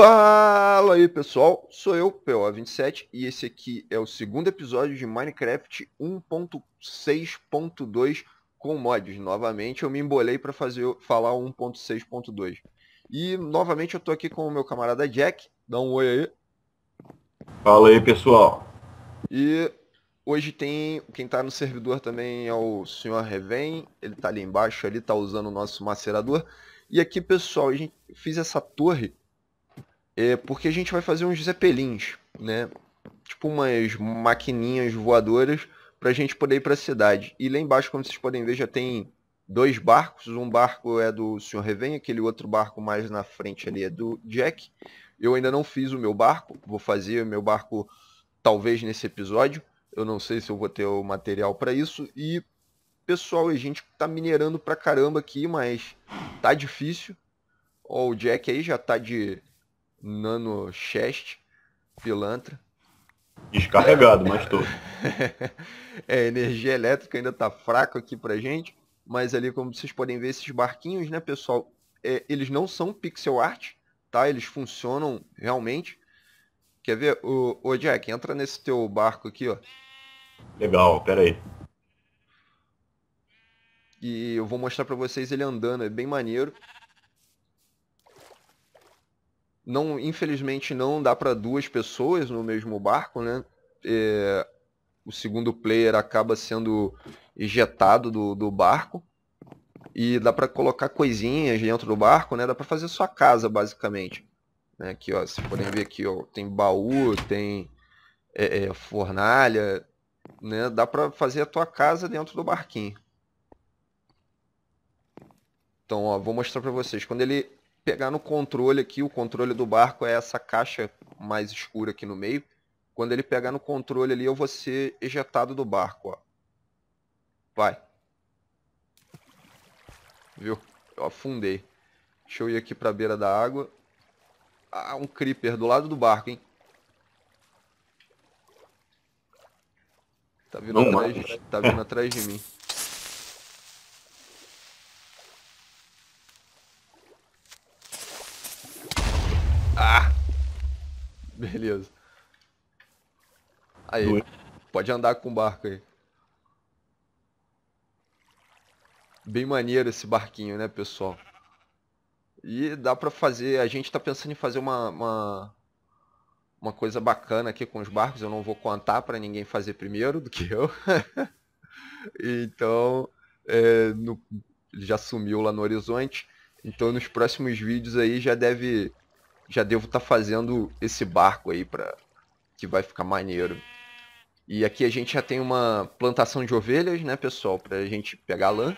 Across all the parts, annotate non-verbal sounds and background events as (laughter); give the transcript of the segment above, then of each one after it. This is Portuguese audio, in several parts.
Fala aí pessoal, sou eu, poa 27 e esse aqui é o segundo episódio de Minecraft 1.6.2 com mods. Novamente eu me embolei para fazer falar 1.6.2. E novamente eu tô aqui com o meu camarada Jack, dá um oi aí. Fala aí pessoal. E hoje tem, quem tá no servidor também é o senhor Reven, ele tá ali embaixo, ele tá usando o nosso macerador. E aqui pessoal, a gente fez essa torre é porque a gente vai fazer uns zeppelins, né? Tipo umas maquininhas voadoras para a gente poder ir para a cidade. E lá embaixo, como vocês podem ver, já tem dois barcos. Um barco é do Sr. Reven, aquele outro barco mais na frente ali é do Jack. Eu ainda não fiz o meu barco, vou fazer o meu barco talvez nesse episódio. Eu não sei se eu vou ter o material para isso. E pessoal, a gente tá minerando pra caramba aqui, mas tá difícil. Ó, o Jack aí já tá de nano chest, pilantra. Descarregado, mas tô. (laughs) é, energia elétrica ainda tá fraca aqui pra gente, mas ali como vocês podem ver esses barquinhos, né, pessoal, é, eles não são pixel art, tá? Eles funcionam realmente. Quer ver? O, o Jack, entra nesse teu barco aqui, ó. Legal, pera aí. E eu vou mostrar pra vocês ele andando, é bem maneiro não, infelizmente não dá para duas pessoas no mesmo barco, né? É, o segundo player acaba sendo ejetado do, do barco e dá para colocar coisinhas dentro do barco, né? Dá para fazer sua casa basicamente, né? Aqui, ó, vocês podem ver aqui, ó, tem baú, tem é, é, fornalha, né? Dá para fazer a tua casa dentro do barquinho. Então, ó, vou mostrar para vocês. Quando ele pegar no controle aqui, o controle do barco é essa caixa mais escura aqui no meio. Quando ele pegar no controle ali, eu vou ser ejetado do barco, ó. Vai. Viu? Eu afundei. Deixa eu ir aqui pra beira da água. Ah, um creeper do lado do barco, hein? Tá vindo, Não, atrás, de... tá vindo atrás de mim. (laughs) Beleza. Aí, pode andar com o barco aí. Bem maneiro esse barquinho, né, pessoal? E dá pra fazer... A gente tá pensando em fazer uma, uma uma coisa bacana aqui com os barcos, eu não vou contar para ninguém fazer primeiro do que eu. (laughs) então, é, no, já sumiu lá no horizonte. Então, nos próximos vídeos aí já deve já devo estar tá fazendo esse barco aí para que vai ficar maneiro. E aqui a gente já tem uma plantação de ovelhas, né, pessoal, para a gente pegar lã.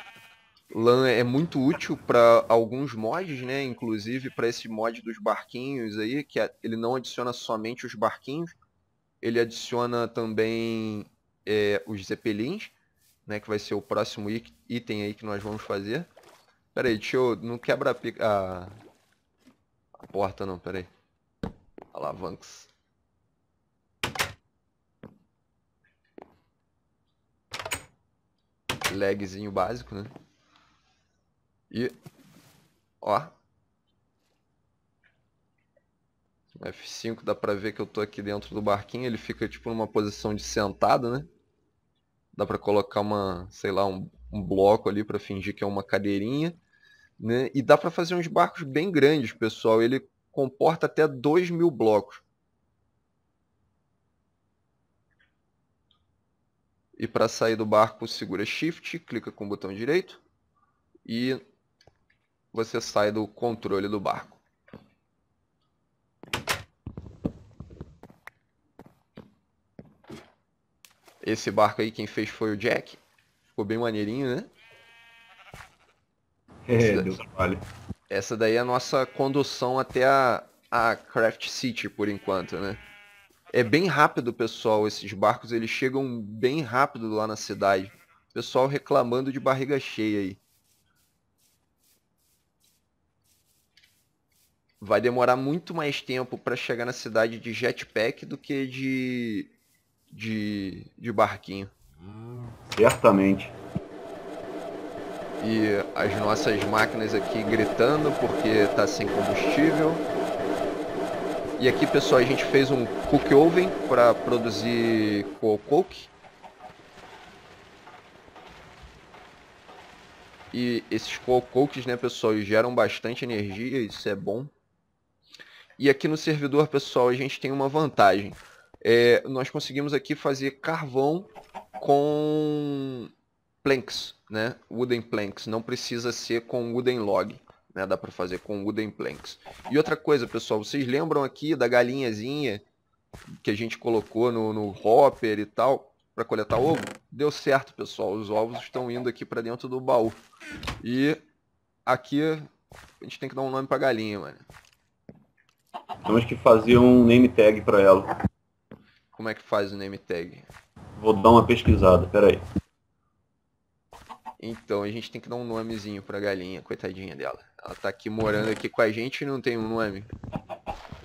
Lã é muito útil para alguns mods, né, inclusive para esse mod dos barquinhos aí, que é, ele não adiciona somente os barquinhos, ele adiciona também é, os zeppelins, né, que vai ser o próximo item aí que nós vamos fazer. Pera aí, deixa eu... não quebra a, a porta não, peraí. Alavancas. Lagzinho básico, né? E... Ó. F5 dá pra ver que eu tô aqui dentro do barquinho. Ele fica tipo numa posição de sentado, né? Dá pra colocar uma, sei lá, um, um bloco ali pra fingir que é uma cadeirinha. Né? E dá para fazer uns barcos bem grandes, pessoal. Ele comporta até 2 mil blocos. E para sair do barco, segura Shift, clica com o botão direito e você sai do controle do barco. Esse barco aí quem fez foi o Jack. Ficou bem maneirinho, né? É, essa daí é a nossa condução até a, a Craft City, por enquanto, né? É bem rápido, pessoal. Esses barcos eles chegam bem rápido lá na cidade. Pessoal reclamando de barriga cheia aí. Vai demorar muito mais tempo para chegar na cidade de jetpack do que de de, de barquinho. Certamente e as nossas máquinas aqui gritando porque está sem combustível. E aqui pessoal a gente fez um cook oven para produzir coke. E esses cokes, né pessoal, geram bastante energia, isso é bom. E aqui no servidor pessoal a gente tem uma vantagem. É, nós conseguimos aqui fazer carvão com planks, né? Wooden planks, não precisa ser com wooden log. Né, dá para fazer com wooden planks. E outra coisa, pessoal, vocês lembram aqui da galinhazinha que a gente colocou no, no hopper e tal para coletar ovo? Deu certo, pessoal. Os ovos estão indo aqui para dentro do baú. E aqui a gente tem que dar um nome para galinha, mano. Temos que fazer um name tag para ela. Como é que faz o name tag? Vou dar uma pesquisada, peraí. aí. Então a gente tem que dar um nomezinho pra galinha, coitadinha dela. Ela tá aqui morando aqui com a gente e não tem um nome.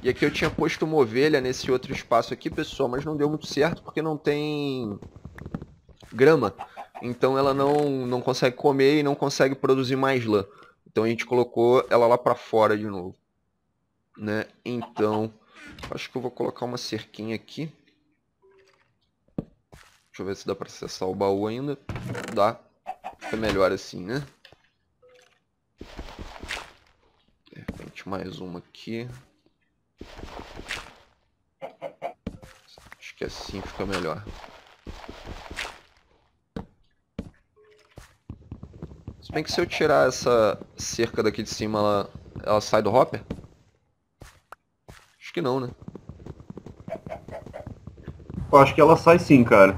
E aqui eu tinha posto uma ovelha nesse outro espaço aqui, pessoal, mas não deu muito certo porque não tem grama. Então ela não, não consegue comer e não consegue produzir mais lã. Então a gente colocou ela lá pra fora de novo. Né? Então, acho que eu vou colocar uma cerquinha aqui. Deixa eu ver se dá pra acessar o baú ainda. Dá. Fica melhor assim, né? De repente mais uma aqui. Acho que assim fica melhor. Se bem que se eu tirar essa cerca daqui de cima, ela, ela sai do hopper? Acho que não, né? Eu acho que ela sai sim, cara.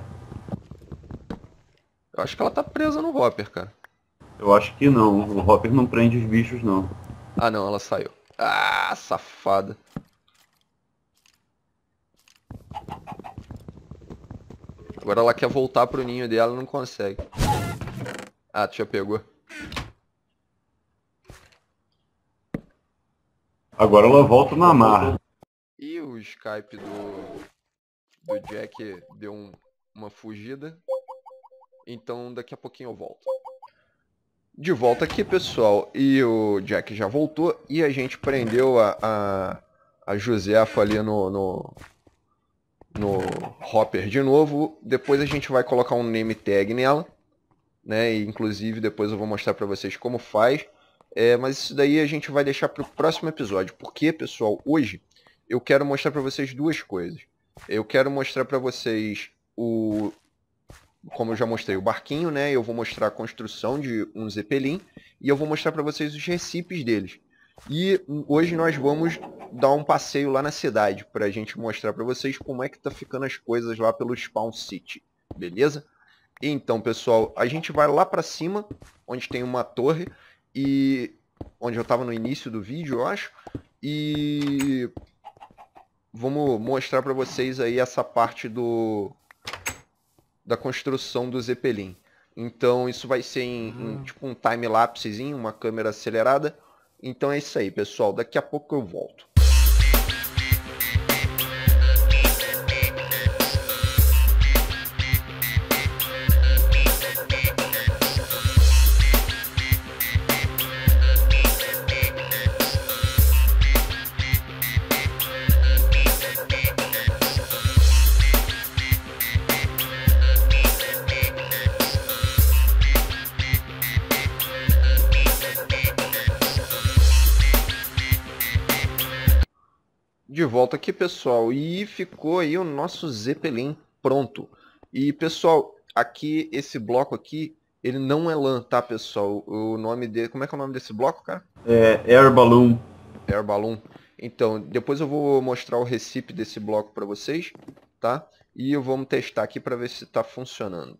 Eu acho que ela tá presa no Hopper, cara. Eu acho que não. O Hopper não prende os bichos, não. Ah, não. Ela saiu. Ah, safada. Agora ela quer voltar pro ninho dela e não consegue. Ah, tu já pegou. Agora ela volta na marra. E o Skype do, do Jack deu um, uma fugida. Então daqui a pouquinho eu volto. De volta aqui, pessoal. E o Jack já voltou. E a gente prendeu a, a, a Josefa ali no, no, no Hopper de novo. Depois a gente vai colocar um name tag nela. Né? E, inclusive depois eu vou mostrar para vocês como faz. É, mas isso daí a gente vai deixar para o próximo episódio. Porque, pessoal, hoje eu quero mostrar para vocês duas coisas. Eu quero mostrar para vocês o como eu já mostrei o barquinho, né? Eu vou mostrar a construção de um Zeppelin e eu vou mostrar para vocês os recipes deles. E hoje nós vamos dar um passeio lá na cidade para a gente mostrar para vocês como é que tá ficando as coisas lá pelo Spawn City, beleza? Então, pessoal, a gente vai lá para cima, onde tem uma torre e onde eu estava no início do vídeo, eu acho, e vamos mostrar para vocês aí essa parte do da construção do Zeppelin. Então isso vai ser em, em ah. tipo um time lapsezinho, uma câmera acelerada. Então é isso aí, pessoal. Daqui a pouco eu volto. volta aqui, pessoal. E ficou aí o nosso Zeppelin pronto. E, pessoal, aqui, esse bloco aqui, ele não é LAN, tá, pessoal? O nome dele... Como é que é o nome desse bloco, cara? É Air Balloon. Air Balloon. Então, depois eu vou mostrar o recipe desse bloco para vocês, tá? E eu vamos testar aqui para ver se está funcionando.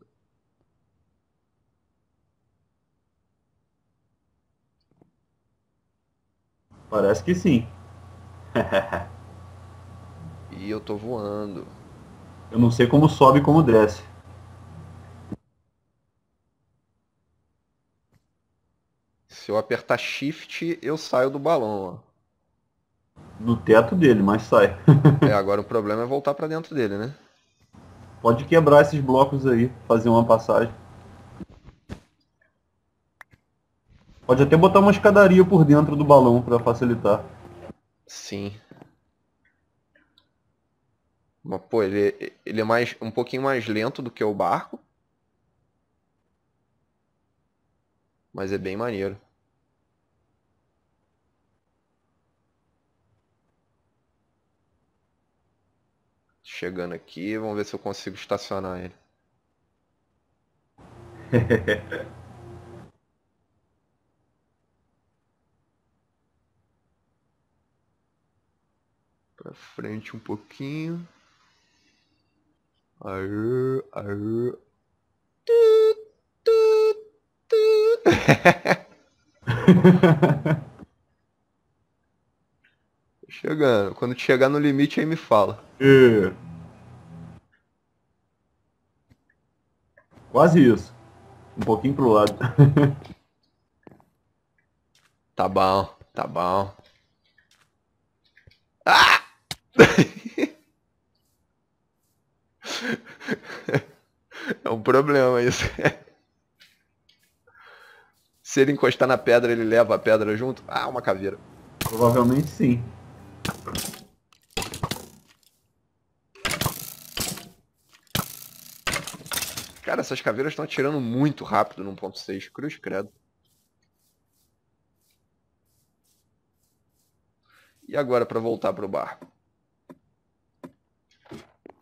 Parece que sim. (laughs) E eu tô voando. Eu não sei como sobe e como desce. Se eu apertar shift, eu saio do balão, ó. Do teto dele, mas sai. (laughs) é, agora o problema é voltar para dentro dele, né? Pode quebrar esses blocos aí, fazer uma passagem. Pode até botar uma escadaria por dentro do balão para facilitar. Sim. Mas, pô, ele, ele é mais, um pouquinho mais lento do que o barco. Mas é bem maneiro. Chegando aqui, vamos ver se eu consigo estacionar ele. (laughs) pra frente um pouquinho. Aê, aê. Tu, tu, tu. Chegando. Quando chegar no limite aí me fala. Quase isso. Um pouquinho pro lado. tá bom, tá bom. Ah! (laughs) É um problema isso. (laughs) Se ele encostar na pedra, ele leva a pedra junto? Ah, uma caveira. Provavelmente sim. Cara, essas caveiras estão atirando muito rápido no 1.6. Cruz credo. E agora para voltar pro bar?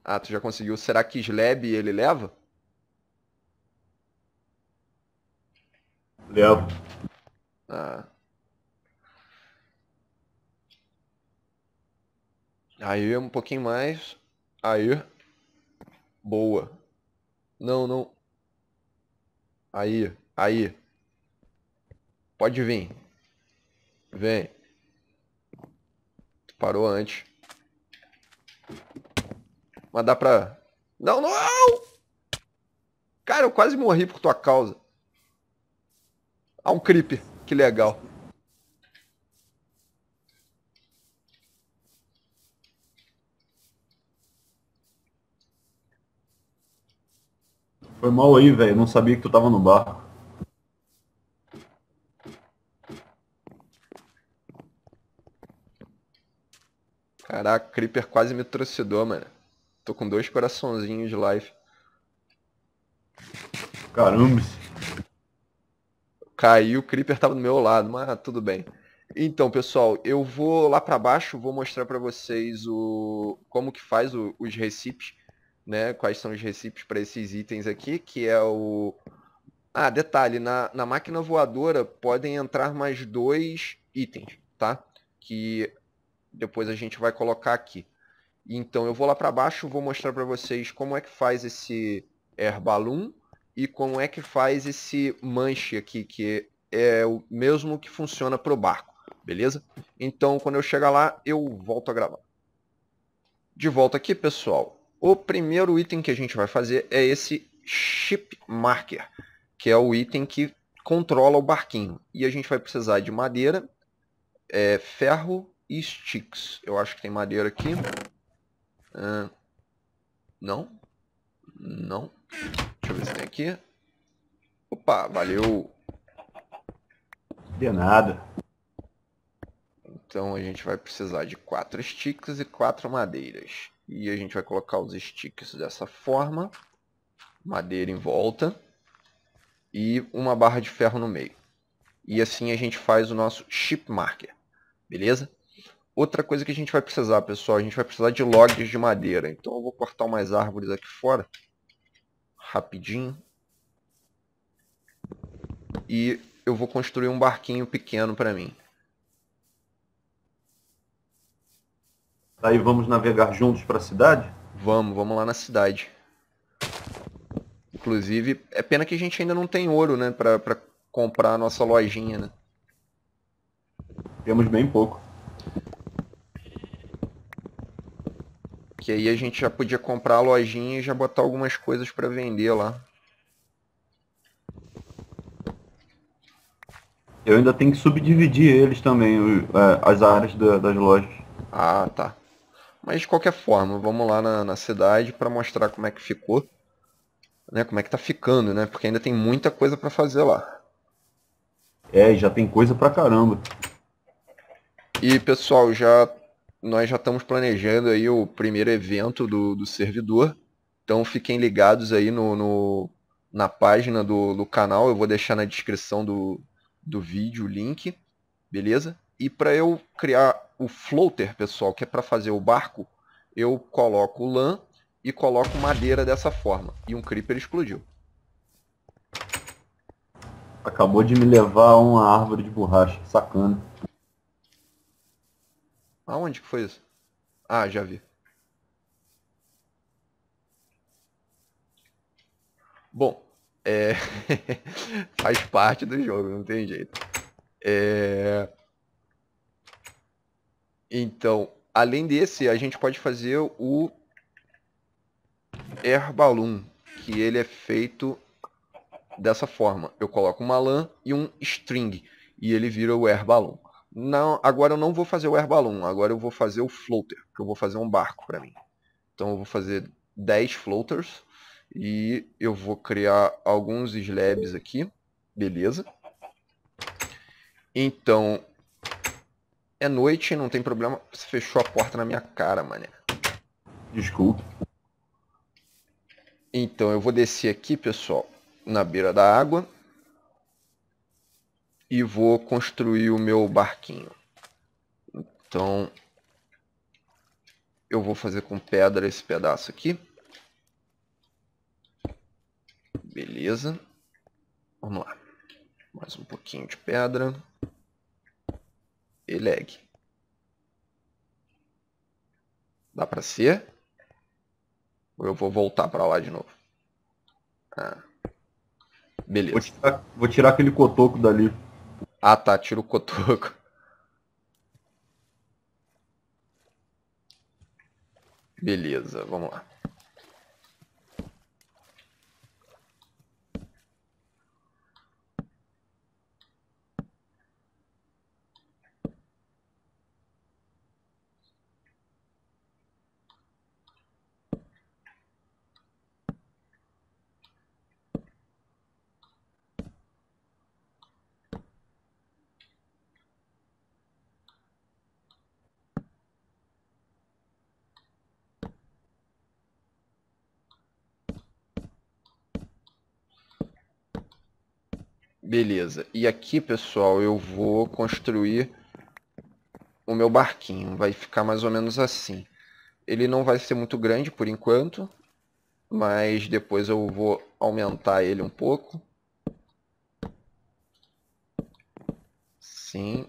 Ah, tu já conseguiu. Será que Slab ele leva? Yep. É. Uh, ah. aí um pouquinho mais. Aí. Boa. Não, não. Aí, aí. Pode vir. Vem. Parou antes. Mas dá pra. Não, não! Cara, eu quase morri por tua causa. Ah, um creep. Que legal. Foi mal aí, velho. Não sabia que tu tava no bar. Caraca, Creeper quase me trucidou, mano. Tô com dois coraçãozinhos de life. Caramba caiu, o Creeper tava do meu lado, mas tudo bem. Então, pessoal, eu vou lá para baixo, vou mostrar para vocês o como que faz o, os recipes, né? Quais são os recipes para esses itens aqui, que é o Ah, detalhe, na, na máquina voadora podem entrar mais dois itens, tá? Que depois a gente vai colocar aqui. Então, eu vou lá para baixo, vou mostrar para vocês como é que faz esse air balloon e como é que faz esse manche aqui, que é o mesmo que funciona para o barco, beleza? Então, quando eu chegar lá, eu volto a gravar. De volta aqui, pessoal. O primeiro item que a gente vai fazer é esse ship marker, que é o item que controla o barquinho. E a gente vai precisar de madeira, é, ferro e sticks. Eu acho que tem madeira aqui. não. Não. Deixa eu ver se tem aqui. Opa, valeu. De nada. Então a gente vai precisar de quatro sticks e quatro madeiras. E a gente vai colocar os sticks dessa forma. Madeira em volta. E uma barra de ferro no meio. E assim a gente faz o nosso chip marker. Beleza? Outra coisa que a gente vai precisar, pessoal, a gente vai precisar de logs de madeira. Então eu vou cortar umas árvores aqui fora rapidinho. E eu vou construir um barquinho pequeno para mim. Aí vamos navegar juntos para a cidade? Vamos, vamos lá na cidade. Inclusive, é pena que a gente ainda não tem ouro, né, para comprar a nossa lojinha, né? Temos bem pouco. Que aí a gente já podia comprar a lojinha e já botar algumas coisas para vender lá. Eu ainda tenho que subdividir eles também, é, as áreas das lojas. Ah, tá. Mas de qualquer forma, vamos lá na, na cidade para mostrar como é que ficou. Né, como é que tá ficando, né? Porque ainda tem muita coisa para fazer lá. É, já tem coisa pra caramba. E pessoal, já nós já estamos planejando aí o primeiro evento do, do servidor. Então fiquem ligados aí no, no na página do, do, canal. Eu vou deixar na descrição do, do vídeo o link, beleza? E para eu criar o floater, pessoal, que é para fazer o barco, eu coloco lã e coloco madeira dessa forma. E um creeper explodiu. Acabou de me levar uma árvore de borracha, sacana. Aonde que foi isso? Ah, já vi. Bom, é... (laughs) faz parte do jogo, não tem jeito. É... Então, além desse, a gente pode fazer o Air Balloon, que ele é feito dessa forma. Eu coloco uma lã e um string, e ele vira o Air Balloon não, agora eu não vou fazer o air balloon, agora eu vou fazer o floater, que eu vou fazer um barco para mim. Então eu vou fazer 10 floaters e eu vou criar alguns slabs aqui, beleza? Então é noite, não tem problema. Você fechou a porta na minha cara, mané. Desculpa. Então eu vou descer aqui, pessoal, na beira da água e vou construir o meu barquinho. Então eu vou fazer com pedra esse pedaço aqui. Beleza. Vamos lá. Mais um pouquinho de pedra. E Dá pra ser? Ou eu vou voltar pra lá de novo? Ah. Beleza. Vou tirar, vou tirar aquele cotoco dali. Ah, tá, tira o cotoco. Beleza, vamos lá. Beleza. E aqui, pessoal, eu vou construir o meu barquinho. Vai ficar mais ou menos assim. Ele não vai ser muito grande por enquanto, mas depois eu vou aumentar ele um pouco. Sim.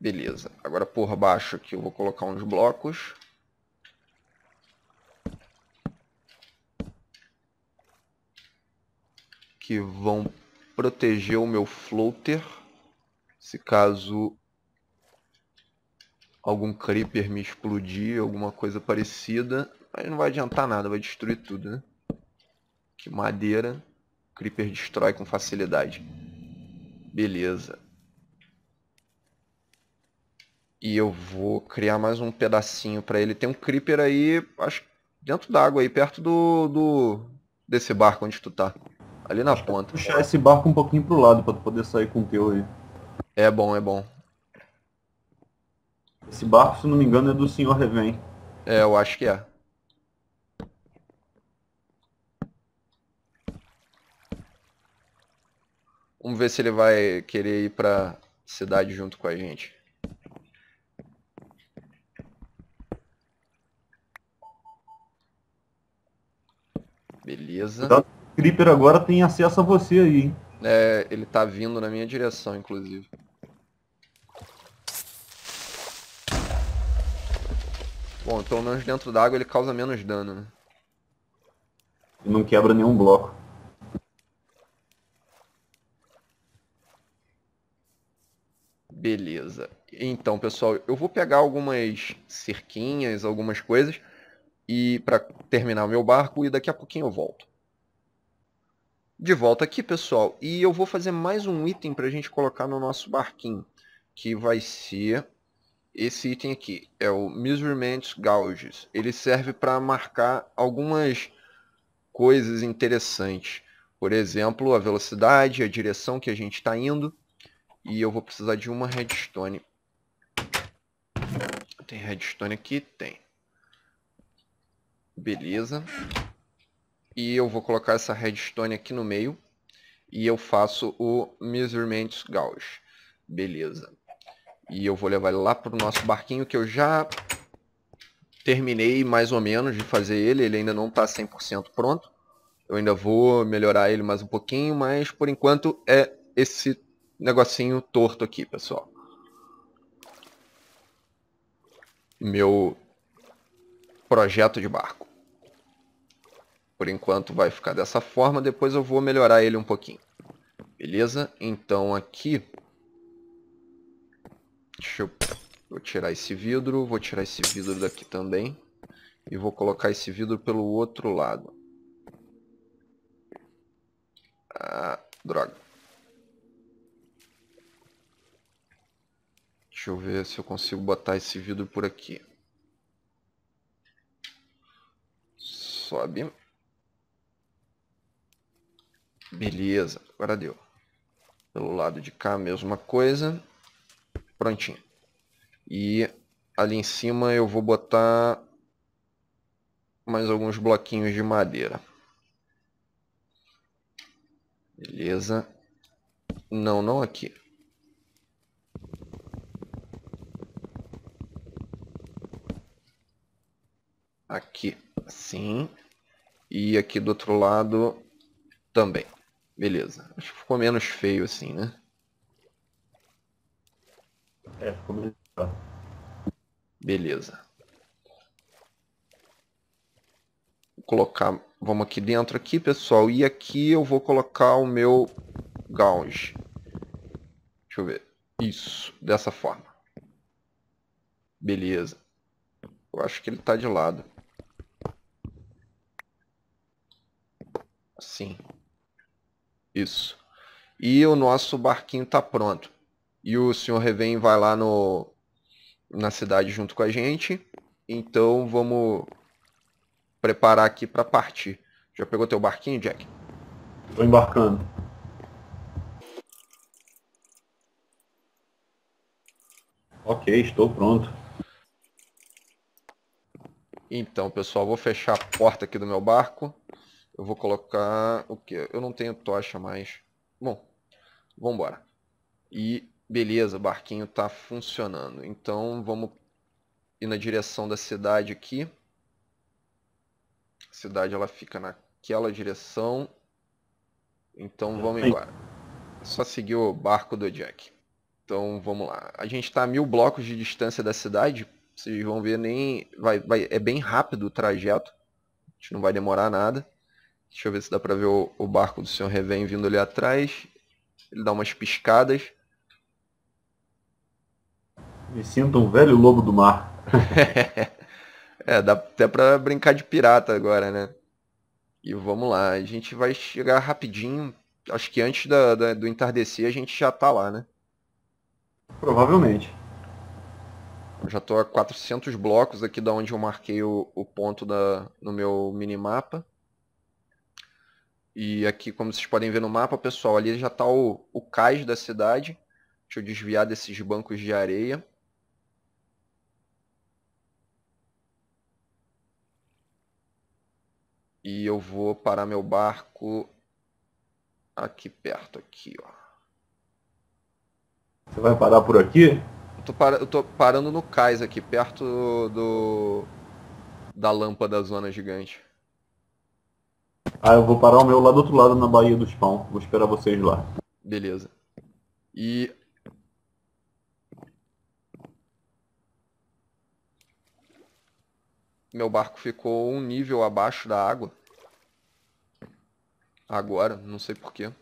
Beleza. Agora por baixo aqui eu vou colocar uns blocos. Que vão proteger o meu floater. Se caso algum creeper me explodir, alguma coisa parecida. Mas não vai adiantar nada, vai destruir tudo, né? Que madeira. Creeper destrói com facilidade. Beleza. E eu vou criar mais um pedacinho pra ele. Tem um creeper aí, acho dentro d'água aí, perto do, do desse barco onde tu tá. Ali na Acho ponta. Puxar esse barco um pouquinho pro lado para poder sair com o teu aí. É bom, é bom. Esse barco, se não me engano, é do senhor Revém. É, eu acho que é. Vamos ver se ele vai querer ir pra cidade junto com a gente. Beleza. Tá. Creeper agora tem acesso a você aí, hein? É, ele tá vindo na minha direção, inclusive. Bom, pelo menos dentro d'água ele causa menos dano, né? E não quebra nenhum bloco. Beleza. Então, pessoal, eu vou pegar algumas cerquinhas, algumas coisas, e para terminar o meu barco, e daqui a pouquinho eu volto de volta aqui, pessoal. E eu vou fazer mais um item para a gente colocar no nosso barquinho. Que vai ser esse item aqui. É o Measurement Gauges. Ele serve para marcar algumas coisas interessantes. Por exemplo, a velocidade, a direção que a gente está indo. E eu vou precisar de uma redstone. Tem redstone aqui? Tem. Beleza e eu vou colocar essa redstone aqui no meio e eu faço o measurements gauge. Beleza. E eu vou levar ele lá para o nosso barquinho que eu já terminei mais ou menos de fazer ele. Ele ainda não está 100% pronto. Eu ainda vou melhorar ele mais um pouquinho, mas por enquanto é esse negocinho torto aqui, pessoal. Meu projeto de barco. Por enquanto vai ficar dessa forma, depois eu vou melhorar ele um pouquinho. Beleza? Então aqui... Deixa eu... Vou tirar esse vidro, vou tirar esse vidro daqui também. E vou colocar esse vidro pelo outro lado. Ah, droga. Deixa eu ver se eu consigo botar esse vidro por aqui. Sobe. Beleza, agora deu. Pelo lado de cá, mesma coisa. Prontinho. E ali em cima eu vou botar mais alguns bloquinhos de madeira. Beleza. Não, não aqui. Aqui, sim. E aqui do outro lado também. Beleza. Acho que ficou menos feio assim, né? É, ficou melhor. Beleza. Vou colocar... Vamos aqui dentro aqui, pessoal. E aqui eu vou colocar o meu gauge. Deixa eu ver. Isso, dessa forma. Beleza. Eu acho que ele está de lado. Assim. Isso. E o nosso barquinho tá pronto. E o senhor Revém vai lá no, na cidade junto com a gente. Então vamos preparar aqui para partir. Já pegou teu barquinho, Jack? Tô embarcando. Ok, estou pronto. Então, pessoal, vou fechar a porta aqui do meu barco. Eu vou colocar o que? Eu não tenho tocha mais. Bom, vamos embora. E beleza, o barquinho está funcionando. Então vamos ir na direção da cidade aqui. A cidade ela fica naquela direção. Então uhum. vamos embora. É só seguir o barco do Jack. Então vamos lá. A gente está a mil blocos de distância da cidade. Vocês vão ver nem. Vai, vai, é bem rápido o trajeto. A gente não vai demorar nada. Deixa eu ver se dá pra ver o, o barco do senhor Revém vindo ali atrás. Ele dá umas piscadas. Me sinto um velho lobo do mar. (laughs) é, dá até pra brincar de pirata agora, né? E vamos lá, a gente vai chegar rapidinho. Acho que antes da, da, do entardecer a gente já tá lá, né? Provavelmente. Eu já tô a 400 blocos aqui da onde eu marquei o, o ponto da, no meu minimapa. E aqui, como vocês podem ver no mapa, pessoal, ali já está o, o cais da cidade. Deixa eu desviar desses bancos de areia. E eu vou parar meu barco aqui perto, aqui, ó. Você vai parar por aqui? Eu tô, eu tô parando no cais aqui, perto do... da lâmpada da zona gigante. Ah, eu vou parar o meu lá do outro lado na Bahia do Spawn. Vou esperar vocês lá. Beleza. E. Meu barco ficou um nível abaixo da água. Agora, não sei porquê.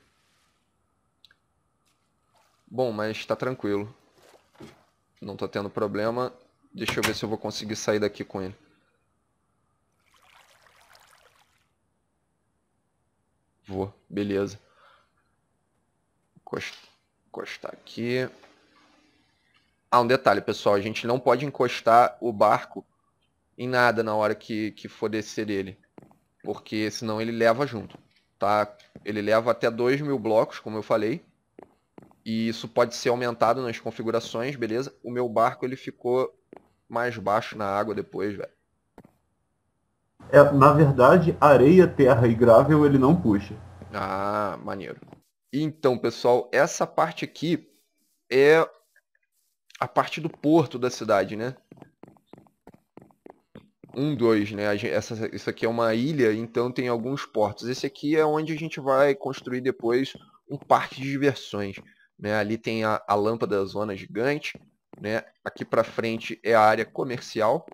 Bom, mas tá tranquilo. Não tô tendo problema. Deixa eu ver se eu vou conseguir sair daqui com ele. Vou, beleza. Encostar aqui. Ah, um detalhe, pessoal. A gente não pode encostar o barco em nada na hora que, que for descer ele, Porque senão ele leva junto, tá? Ele leva até 2 mil blocos, como eu falei. E isso pode ser aumentado nas configurações, beleza? O meu barco, ele ficou mais baixo na água depois, velho. É, na verdade, areia, terra e gravel ele não puxa. Ah, maneiro. Então, pessoal, essa parte aqui é a parte do porto da cidade, né? Um, dois, né? essa, isso aqui é uma ilha, então tem alguns portos. Esse aqui é onde a gente vai construir depois um parque de diversões. Né? Ali tem a, a lâmpada zona gigante, né? Aqui para frente é a área comercial,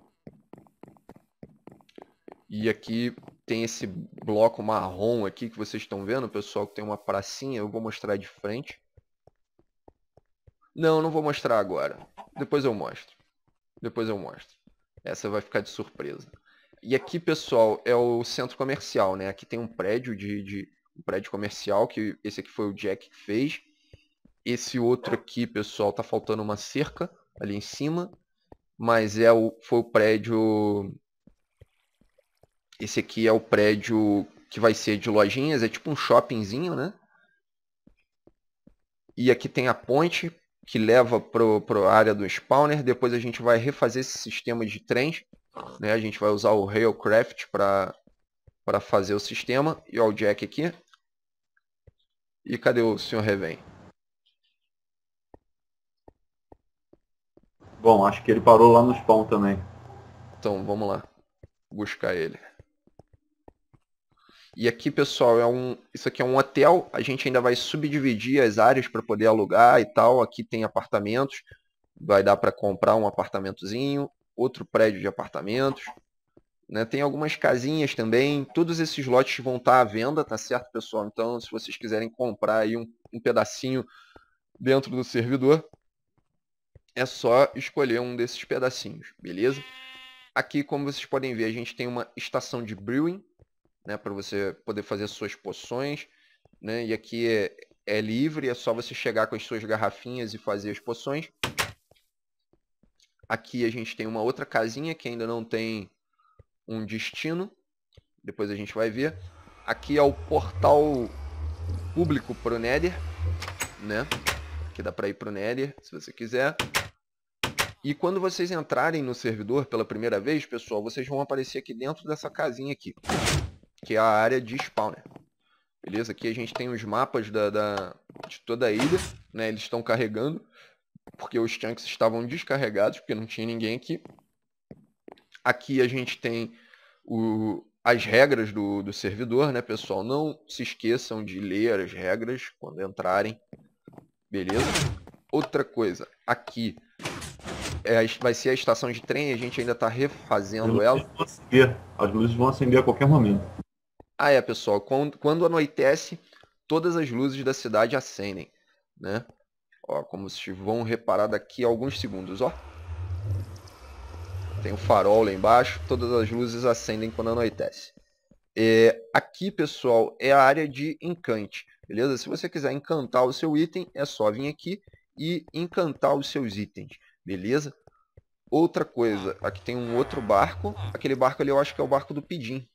e aqui tem esse bloco marrom aqui que vocês estão vendo, pessoal, que tem uma pracinha. Eu vou mostrar de frente. Não, não vou mostrar agora. Depois eu mostro. Depois eu mostro. Essa vai ficar de surpresa. E aqui, pessoal, é o centro comercial, né? Aqui tem um prédio de, de um prédio comercial que esse aqui foi o Jack que fez. Esse outro aqui, pessoal, tá faltando uma cerca ali em cima, mas é o foi o prédio esse aqui é o prédio que vai ser de lojinhas, é tipo um shoppingzinho, né? E aqui tem a ponte que leva para a área do spawner. Depois a gente vai refazer esse sistema de trens. Né? A gente vai usar o Railcraft para fazer o sistema. E o Jack aqui. E cadê o senhor Reven? Bom, acho que ele parou lá no spawn também. Então, vamos lá. Buscar ele. E aqui, pessoal, é um, isso aqui é um hotel. A gente ainda vai subdividir as áreas para poder alugar e tal. Aqui tem apartamentos. Vai dar para comprar um apartamentozinho, outro prédio de apartamentos. Né? Tem algumas casinhas também. Todos esses lotes vão estar tá à venda, tá certo, pessoal? Então, se vocês quiserem comprar aí um, um pedacinho dentro do servidor, é só escolher um desses pedacinhos, beleza? Aqui, como vocês podem ver, a gente tem uma estação de brewing, né, para você poder fazer suas poções, né? E aqui é, é livre, é só você chegar com as suas garrafinhas e fazer as poções. Aqui a gente tem uma outra casinha que ainda não tem um destino. Depois a gente vai ver. Aqui é o portal público pro Nether, né? que dá para ir pro Nether, se você quiser. E quando vocês entrarem no servidor pela primeira vez, pessoal, vocês vão aparecer aqui dentro dessa casinha aqui que é a área de spawner. Beleza? Aqui a gente tem os mapas da, da de toda a ilha, né? Eles estão carregando, porque os chunks estavam descarregados, porque não tinha ninguém aqui. Aqui a gente tem o, as regras do, do servidor, né, pessoal? Não se esqueçam de ler as regras quando entrarem, beleza? Outra coisa, aqui é, vai ser a estação de trem, a gente ainda está refazendo as ela. As luzes vão acender a qualquer momento. Ah, é, pessoal, quando, quando anoitece, todas as luzes da cidade acendem, né? Ó, como vocês vão reparar daqui a alguns segundos, ó. Tem um farol lá embaixo, todas as luzes acendem quando anoitece. É, aqui, pessoal, é a área de encante, beleza? Se você quiser encantar o seu item, é só vir aqui e encantar os seus itens, beleza? Outra coisa, aqui tem um outro barco. Aquele barco ali eu acho que é o barco do Pidim,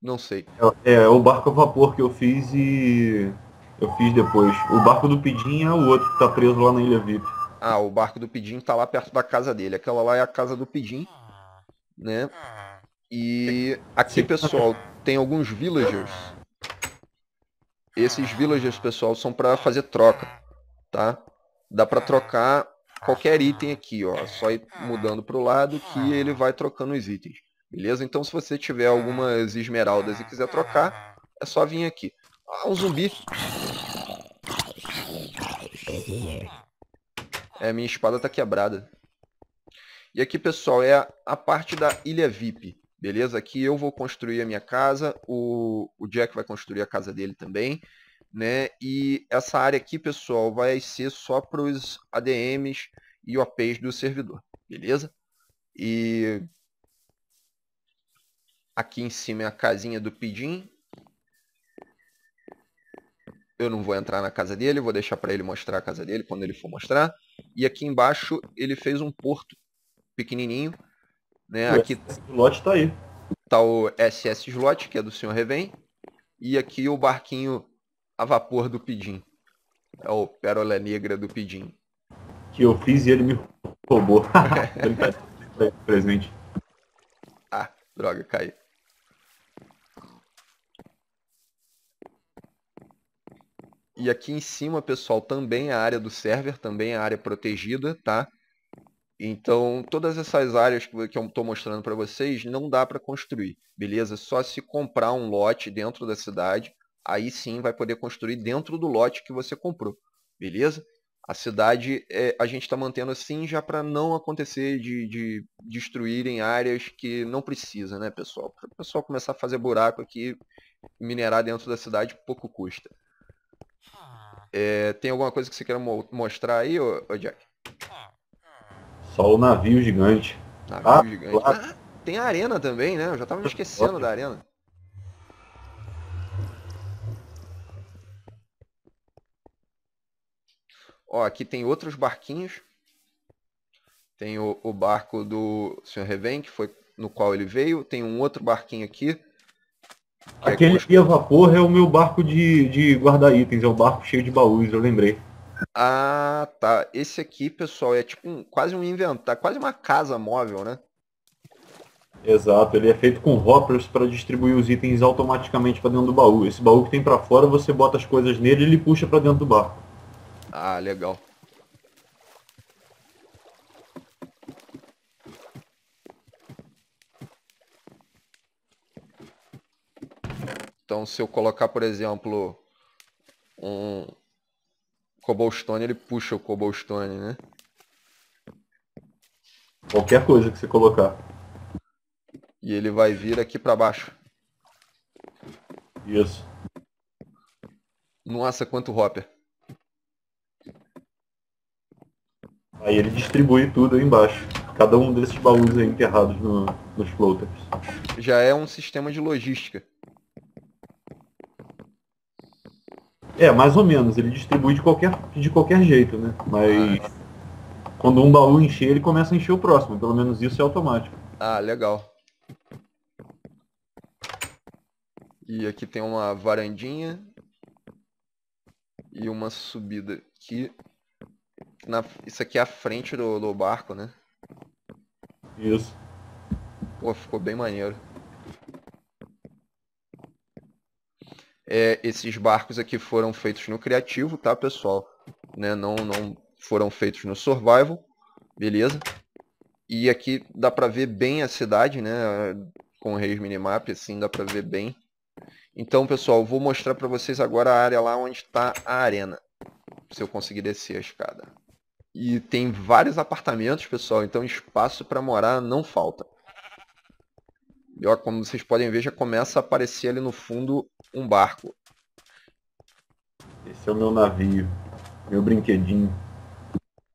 não sei. É, é, o barco a é vapor que eu fiz e. Eu fiz depois. O barco do Pidim é o outro que tá preso lá na Ilha VIP. Ah, o barco do Pidim tá lá perto da casa dele. Aquela lá é a casa do Pidim, né? E aqui, Sim. pessoal, tem alguns villagers. Esses villagers, pessoal, são para fazer troca, tá? Dá para trocar qualquer item aqui, ó. Só ir mudando pro lado que ele vai trocando os itens. Beleza? Então, se você tiver algumas esmeraldas e quiser trocar, é só vir aqui. Ah, um zumbi. É, minha espada tá quebrada. E aqui, pessoal, é a parte da ilha VIP. Beleza? Aqui eu vou construir a minha casa. O, o Jack vai construir a casa dele também. Né? E essa área aqui, pessoal, vai ser só para os ADMs e OPs do servidor. Beleza? E Aqui em cima é a casinha do Pidim. Eu não vou entrar na casa dele, vou deixar para ele mostrar a casa dele quando ele for mostrar. E aqui embaixo ele fez um porto pequenininho. Né? O aqui o lote tá aí. Tá o SS Slot, que é do Senhor Revém. E aqui o barquinho a vapor do Pidim. É o Pérola Negra do Pidim. Que eu fiz e ele me roubou. (laughs) (laughs) Tá presente. Ah, droga, caiu. E aqui em cima, pessoal, também a área do server, também a área protegida, tá? Então, todas essas áreas que eu estou mostrando para vocês, não dá para construir, beleza? Só se comprar um lote dentro da cidade, aí sim vai poder construir dentro do lote que você comprou, beleza? A cidade é, a gente está mantendo assim já para não acontecer de, de destruírem áreas que não precisa, né, pessoal? Para o pessoal começar a fazer buraco aqui, minerar dentro da cidade pouco custa. É, tem alguma coisa que você quer mo mostrar aí, ô, ô, Jack? Só o navio gigante. Navio ah, gigante. Claro. Ah, tem a arena também, né? Eu já tava me esquecendo da arena. Ó, aqui tem outros barquinhos. Tem o, o barco do Sr. Reven, que foi no qual ele veio. Tem um outro barquinho aqui Aquele é a vapor é o meu barco de, de guardar itens, é um barco cheio de baús, eu lembrei. Ah, tá. Esse aqui, pessoal, é tipo um, quase um inventário, quase uma casa móvel, né? Exato, ele é feito com hoppers para distribuir os itens automaticamente para dentro do baú. Esse baú que tem para fora, você bota as coisas nele e ele puxa para dentro do barco. Ah, legal. Então, se eu colocar, por exemplo, um cobblestone, ele puxa o cobblestone, né? Qualquer coisa que você colocar. E ele vai vir aqui para baixo. Isso. Nossa, quanto hopper. Aí ele distribui tudo aí embaixo. Cada um desses baús aí enterrados no, nos floaters. Já é um sistema de logística. É, mais ou menos. Ele distribui de qualquer, de qualquer jeito, né? Mas ah. É. quando um baú encher, ele começa a encher o próximo. Pelo menos isso é automático. Ah, legal. E aqui tem uma varandinha e uma subida aqui. Na, isso aqui é a frente do, do barco, né? Isso. Pô, ficou bem maneiro. É, esses barcos aqui foram feitos no criativo, tá, pessoal? Né? Não, não foram feitos no survival, beleza? E aqui dá pra ver bem a cidade, né? Com o Reis Minimap, assim, dá pra ver bem. Então, pessoal, vou mostrar pra vocês agora a área lá onde está a arena. Se eu conseguir descer a escada. E tem vários apartamentos, pessoal, então espaço para morar não falta. E ó, como vocês podem ver, já começa a aparecer ali no fundo um barco. Esse é o meu navio, meu brinquedinho.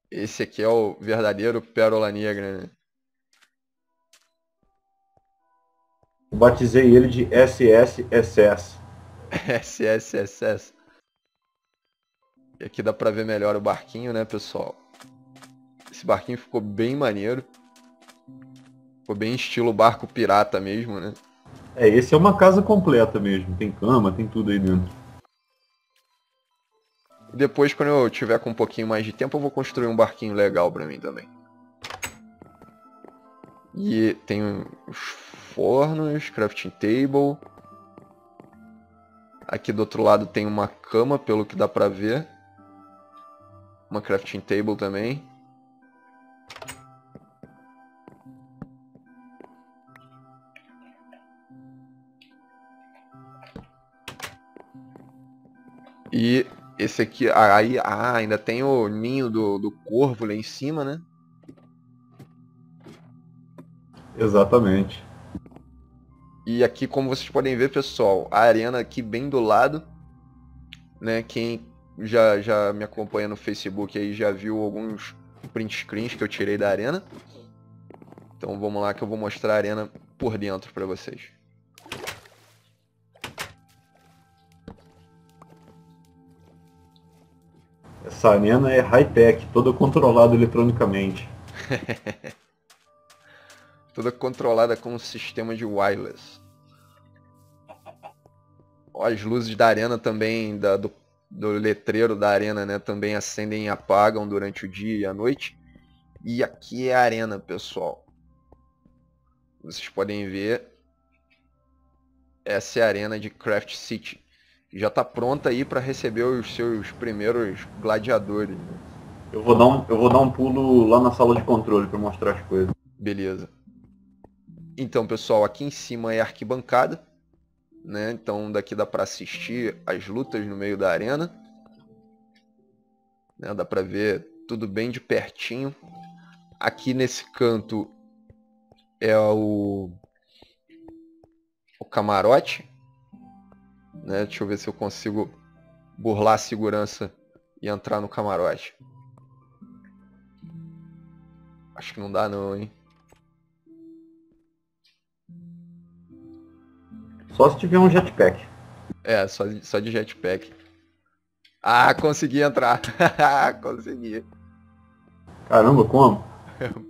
Esse aqui é o verdadeiro Pérola Negra, né? Eu batizei ele de SSSS. SSSS. (laughs) E aqui dá pra ver melhor o barquinho, né, pessoal? Esse barquinho ficou bem maneiro. Ficou bem estilo barco pirata mesmo, né? É, esse é uma casa completa mesmo. Tem cama, tem tudo aí dentro. Depois, quando eu tiver com um pouquinho mais de tempo, eu vou construir um barquinho legal pra mim também. E tem os fornos, crafting table. Aqui do outro lado tem uma cama, pelo que dá pra ver. Uma crafting table também. E esse aqui, aí, ah, ainda tem o ninho do, do corvo lá em cima, né? Exatamente. E aqui, como vocês podem ver, pessoal, a arena aqui bem do lado, né? Quem já, já me acompanha no Facebook aí já viu alguns print screens que eu tirei da arena. Então vamos lá que eu vou mostrar a arena por dentro para vocês. Essa arena é high-tech, toda controlada eletronicamente. (laughs) toda controlada com um sistema de wireless. As luzes da arena também, da, do, do letreiro da arena, né, também acendem e apagam durante o dia e a noite. E aqui é a arena, pessoal. Vocês podem ver. Essa é a arena de Craft City já está pronta aí para receber os seus primeiros gladiadores. Né? Eu vou dar um, eu vou dar um pulo lá na sala de controle para mostrar as coisas. Beleza. Então, pessoal, aqui em cima é a arquibancada, né? Então daqui dá para assistir as lutas no meio da arena. Né? Dá para ver tudo bem de pertinho. Aqui nesse canto é o o camarote, né? Deixa eu ver se eu consigo burlar a segurança e entrar no camarote. Acho que não dá não, hein? Só se tiver um jetpack. É, só, só de jetpack. Ah, consegui entrar. (laughs) consegui. Caramba, como?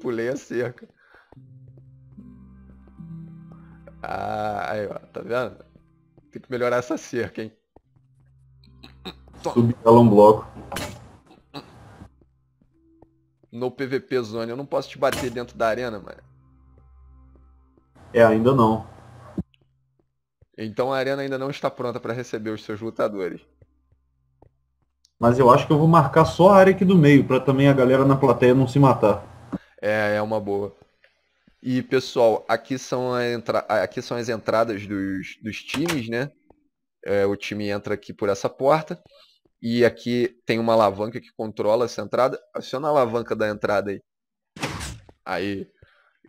Pulei a cerca. Ah, aí ó, tá vendo? Tem que melhorar essa cerca, hein? Subir ela um bloco. No PVP zone, eu não posso te bater dentro da arena, mano. É, ainda não. Então a arena ainda não está pronta para receber os seus lutadores. Mas eu acho que eu vou marcar só a área aqui do meio, para também a galera na plateia não se matar. É, é uma boa. E, pessoal, aqui são, entra... aqui são as entradas dos, dos times, né? É, o time entra aqui por essa porta. E aqui tem uma alavanca que controla essa entrada. Aciona a alavanca da entrada aí. Aí.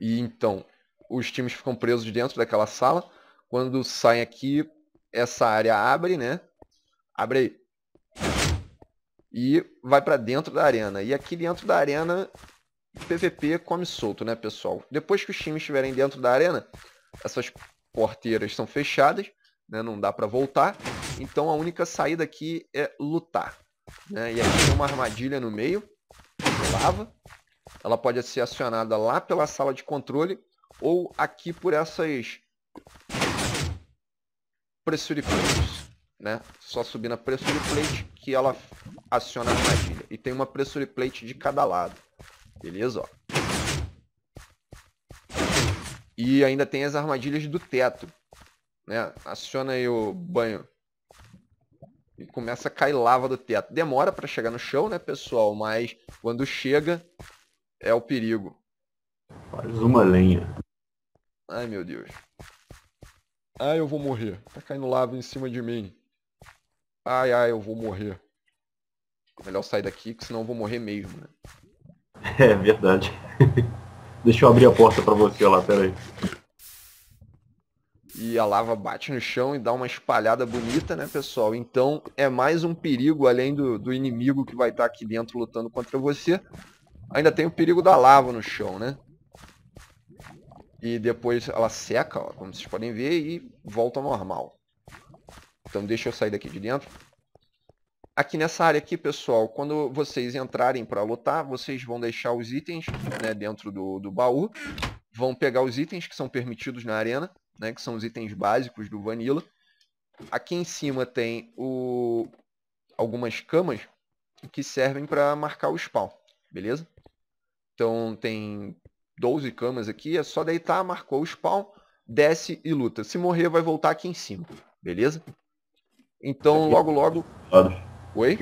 E então, os times ficam presos dentro daquela sala. Quando saem aqui, essa área abre, né? Abre aí. E vai para dentro da arena. E aqui dentro da arena PVP come solto, né, pessoal? Depois que os times estiverem dentro da arena, essas porteiras são fechadas, né, não dá para voltar. Então a única saída aqui é lutar. Né? E aqui tem uma armadilha no meio, lava. Ela pode ser acionada lá pela sala de controle ou aqui por essas pressure plates. Né? Só subir na pressure plate que ela aciona a armadilha. E tem uma pressure plate de cada lado. Beleza? Ó. E ainda tem as armadilhas do teto. Né? Aciona aí o banho. E começa a cair lava do teto. Demora para chegar no chão, né, pessoal? Mas quando chega, é o perigo. Faz uma lenha. Ai, meu Deus. Ai, eu vou morrer. Tá caindo lava em cima de mim. Ai, ai, eu vou morrer. Melhor sair daqui, que senão eu vou morrer mesmo, né? (laughs) É verdade. (laughs) Deixa eu abrir a porta para você lá, peraí. E a lava bate no chão e dá uma espalhada bonita, né, pessoal? Então é mais um perigo, além do, do inimigo que vai estar tá aqui dentro lutando contra você. Ainda tem o perigo da lava no chão, né? E depois ela seca, ó, como vocês podem ver, e volta ao normal. Então deixa eu sair daqui de dentro. Aqui nessa área aqui, pessoal, quando vocês entrarem para lutar, vocês vão deixar os itens né, dentro do, do baú. Vão pegar os itens que são permitidos na arena, né, que são os itens básicos do Vanilla. Aqui em cima tem o... algumas camas que servem para marcar o spawn, beleza? Então tem 12 camas aqui, é só deitar, marcou o spawn, desce e luta. Se morrer, vai voltar aqui em cima, beleza? Então logo logo... Claro Oi?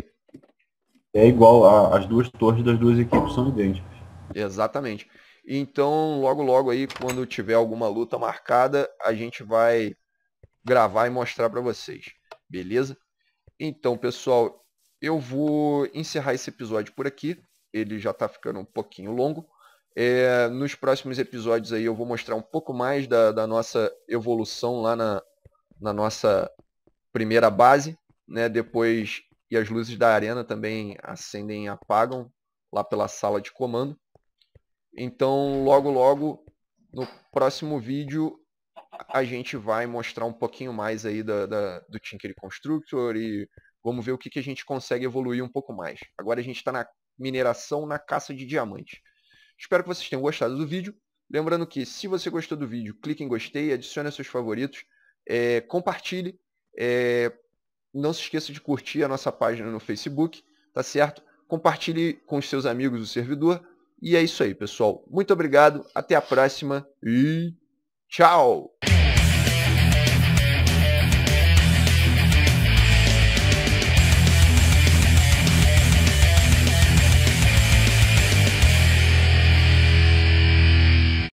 É igual, a, as duas torres das duas equipes são idênticas. Exatamente. Então, logo logo aí, quando tiver alguma luta marcada, a gente vai gravar e mostrar para vocês. Beleza? Então, pessoal, eu vou encerrar esse episódio por aqui. Ele já está ficando um pouquinho longo. É, nos próximos episódios aí eu vou mostrar um pouco mais da, da nossa evolução lá na, na nossa primeira base. Né? Depois e as luzes da arena também acendem e apagam lá pela sala de comando. Então, logo logo, no próximo vídeo, a gente vai mostrar um pouquinho mais aí da, da do Tinker Constructor e vamos ver o que, que a gente consegue evoluir um pouco mais. Agora a gente está na mineração na caça de diamantes. Espero que vocês tenham gostado do vídeo. Lembrando que se você gostou do vídeo, clique em gostei, adicione seus favoritos, é, compartilhe. É, não se esqueça de curtir a nossa página no Facebook, tá certo? Compartilhe com os seus amigos o servidor. E é isso aí, pessoal. Muito obrigado, até a próxima e tchau!